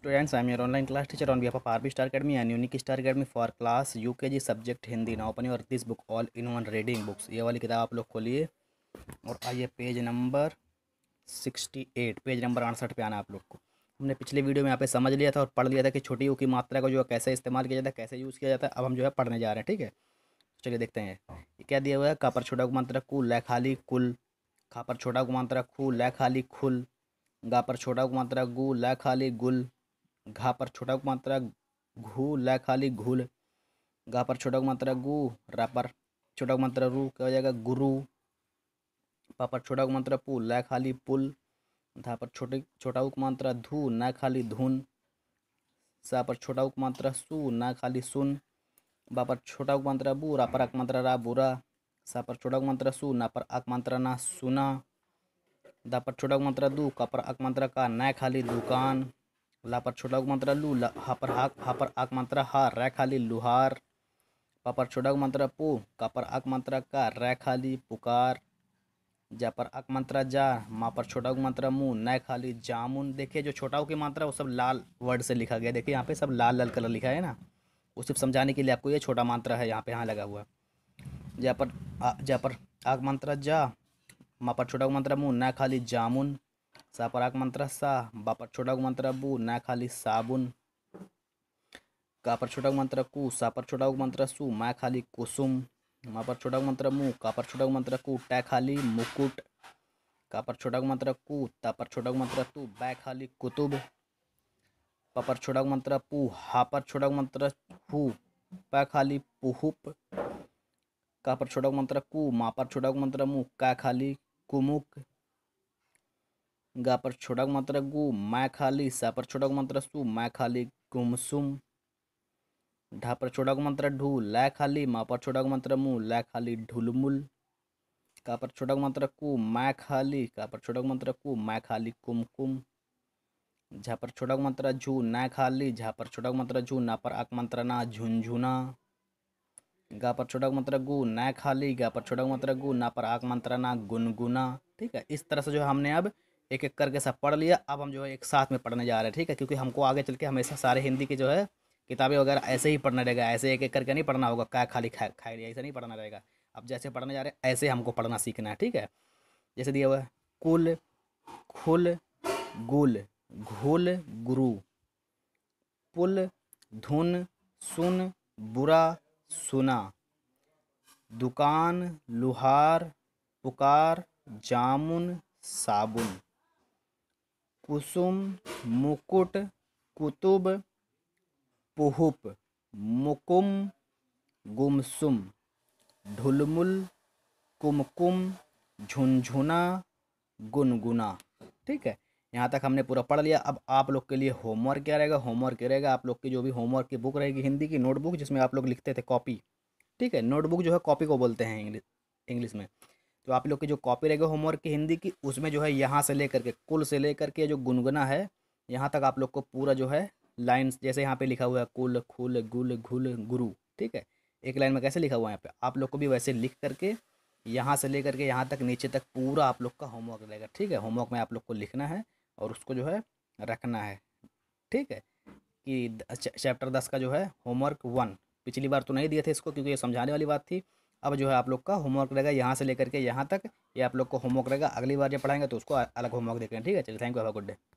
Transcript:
students I am your online class teacher on behalf of RB star academy and unique star academy for class U K G subject Hindi ना open और this book all in one reading books ये वाली किताब आप लोग खोलिए और आइए page number sixty eight page number अड़सठ पे आना आप लोग को हमने पिछले वीडियो में यहाँ पे समझ लिया था और पढ़ लिया था कि छोटी ऊ की मात्रा को जो है कैसे इस्तेमाल किया जाता है कैसे यूज़ किया जाता है अब हम जो है पढ़ने जा रहे हैं ठीक है चलिए देखते हैं क्या दिया हुआ है कापर छोटा को मात्रा कु लै खाली कुल खापर छोटा को मात्रा खू लै खाली खुल गापर छोटा को मात्रा गु लै खाली गुल घा पर छोटा मात्रा घू ल खाली घूल घा पर छोटा मात्रा गु रा पर छोटा मात्रा रू क्या हो जाएगा गुरु पा पर छोटा मात्रा पु ल खाली पुल धा पर छोटे छोटा उक मात्रा धू न खाली धुन सा पर छोटा उक मात्रा सु न खाली सुन बा पर छोटा उक मात्रा बू रा पर आक मात्रा रा बुरा सा पर छोटा मात्रा सु ना पर आक मात्रा ना सुना दा पर छोटा मात्रा दू का पर आक मात्रा का न खाली दुकान ला पर छोटा मंत्र लू ला हा पर हाक हा पर आक मंत्रा हा रै खाली लुहार पा पर छोटा मात्रा पू का पर आक मंत्रा का रै खाली पुकार जा पर अक मंत्रा जा माँ पर छोटा की मात्रा मुँह न खाली जामुन देखिए जो छोटा की मात्रा वो सब लाल वर्ड से लिखा गया देखिए यहाँ पे सब लाल लाल कलर लिखा है ना वो सिर्फ समझाने के लिए आपको ये छोटा मात्रा है यहाँ पे यहाँ लगा हुआ जा पर आ, जा पर जा माँ पर छोटा की मात्रा मुँह न खाली जामुन सा सापराक मंत्र सा बापर छोटा मंत्र बु ना खाली साबुन कापर छोटा मंत्र कु सापर छोटा मंत्र सु मैं खाली कुसुम माँ पर छोटा मंत्र मुँह कापर छोटा मंत्र कु टै खाली मुकुट कापर छोटा मंत्र कु तापर छोटा मंत्र तु बै खाली कुतुब पपर छोटा मंत्र पू हापर छोटा मंत्र हु पै खाली पुहुप कापर छोटा मंत्र कु मापर छोटा मंत्र मु कै खाली कुमुक गा पर छोटक मात्रा गु मैं खाली सा पर छोटक मात्रा सु मैं खाली गुमसुम ढा पर छोटक मात्रा ढू लै खाली मा पर छोटक मात्रा मु लै खाली ढुलमुल का पर छोटक मात्रा कु मैं खाली का पर छोटक मात्रा कु मैं खाली कुमकुम झा पर छोटक मात्रा झू न खाली झा पर छोटक मात्रा झू ना पर आक मात्रा ना झुनझुना गा पर छोटक मात्रा गु न खाली गा पर छोटक मात्रा गु ना पर आक मात्रा ना गुनगुना ठीक है इस तरह से जो हमने अब एक एक करके सब पढ़ लिया अब हम जो है एक साथ में पढ़ने जा रहे हैं ठीक है क्योंकि हमको आगे चल के हमेशा सारे हिंदी की जो है किताबें वगैरह ऐसे ही पढ़ना रहेगा ऐसे एक एक करके नहीं पढ़ना होगा क्या खाली खा खा लिया ऐसे नहीं पढ़ना रहेगा अब जैसे पढ़ने जा रहे हैं ऐसे हमको पढ़ना सीखना है ठीक है जैसे दिया हुआ है कुल खुल गुल घुल गुरु पुल धुन सुन बुरा सुना दुकान लुहार पुकार जामुन साबुन कुसुम मुकुट कुतुब पुहुप मुकुम गुमसुम ढुलमुल कुमकुम झुनझुना गुनगुना ठीक है यहाँ तक हमने पूरा पढ़ लिया अब आप लोग के लिए होमवर्क क्या रहेगा होमवर्क क्या रहेगा आप लोग की जो भी होमवर्क की बुक रहेगी हिंदी की नोटबुक जिसमें आप लोग लिखते थे कॉपी ठीक है नोटबुक जो है कॉपी को बोलते हैं इंग्लिश इंग्लिश में तो आप लोग की जो कॉपी रहेगी होमवर्क की हिंदी की उसमें जो है यहाँ से लेकर के कुल से लेकर के जो गुनगुना है यहाँ तक आप लोग को पूरा जो है लाइन जैसे यहाँ पे लिखा हुआ है कुल खुल गुल घुल गुरु ठीक है एक लाइन में कैसे लिखा हुआ है यहाँ पे आप लोग को भी वैसे लिख करके यहाँ से लेकर के यहाँ तक नीचे तक पूरा आप लोग का होमवर्क रहेगा ठीक है होमवर्क में आप लोग को लिखना है और उसको जो है रखना है ठीक है कि चैप्टर दस का जो है होमवर्क वन पिछली बार तो नहीं दिए थे इसको क्योंकि ये समझाने वाली बात थी अब जो है आप लोग का होमवर्क रहेगा यहाँ से लेकर के यहाँ तक ये आप लोग को होमवर्क रहेगा अगली बार जब पढ़ाएंगे तो उसको अलग होमवर्क देखेंगे ठीक है चलिए thank you have a good day